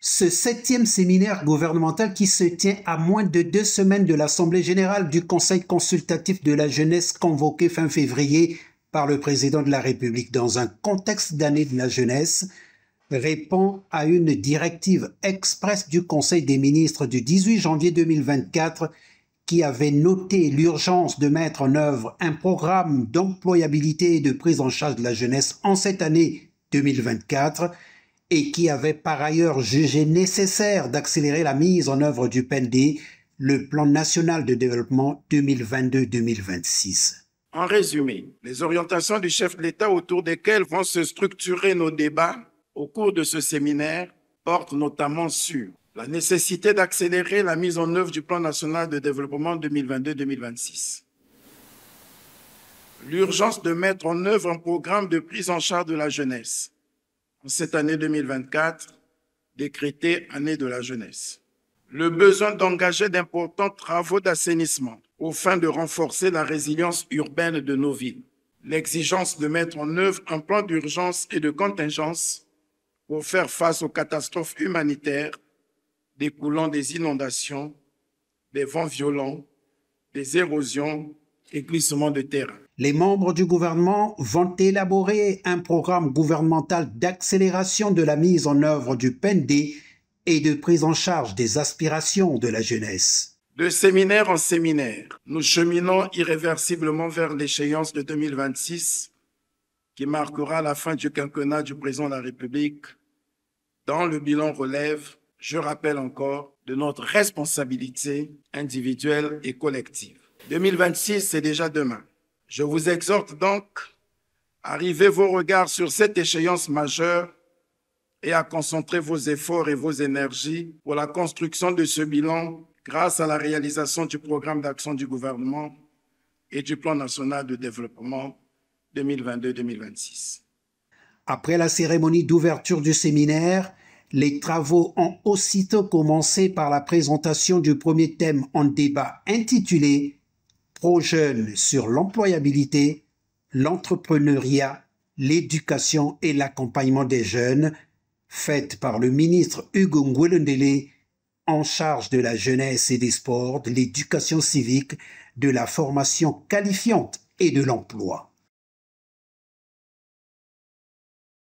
ce septième séminaire gouvernemental qui se tient à moins de deux semaines de l'Assemblée générale du Conseil consultatif de la jeunesse convoqué fin février par le président de la République dans un contexte d'année de la jeunesse répond à une directive expresse du Conseil des ministres du 18 janvier 2024 qui avait noté l'urgence de mettre en œuvre un programme d'employabilité et de prise en charge de la jeunesse en cette année 2024 et qui avait par ailleurs jugé nécessaire d'accélérer la mise en œuvre du PND, le Plan national de développement 2022-2026. En résumé, les orientations du chef de l'État autour desquelles vont se structurer nos débats au cours de ce séminaire portent notamment sur la nécessité d'accélérer la mise en œuvre du Plan national de développement 2022-2026, l'urgence de mettre en œuvre un programme de prise en charge de la jeunesse, cette année 2024, décrétée année de la jeunesse. Le besoin d'engager d'importants travaux d'assainissement au fin de renforcer la résilience urbaine de nos villes. L'exigence de mettre en œuvre un plan d'urgence et de contingence pour faire face aux catastrophes humanitaires découlant des inondations, des vents violents, des érosions glissement de terrain. Les membres du gouvernement vont élaborer un programme gouvernemental d'accélération de la mise en œuvre du PND et de prise en charge des aspirations de la jeunesse. De séminaire en séminaire, nous cheminons irréversiblement vers l'échéance de 2026 qui marquera la fin du quinquennat du président de la République, Dans le bilan relève, je rappelle encore, de notre responsabilité individuelle et collective. 2026, c'est déjà demain. Je vous exhorte donc à arriver vos regards sur cette échéance majeure et à concentrer vos efforts et vos énergies pour la construction de ce bilan grâce à la réalisation du programme d'action du gouvernement et du plan national de développement 2022-2026. Après la cérémonie d'ouverture du séminaire, les travaux ont aussitôt commencé par la présentation du premier thème en débat intitulé Projeune jeunes sur l'employabilité, l'entrepreneuriat, l'éducation et l'accompagnement des jeunes, faite par le ministre Hugo Nguelendele, en charge de la jeunesse et des sports, de l'éducation civique, de la formation qualifiante et de l'emploi.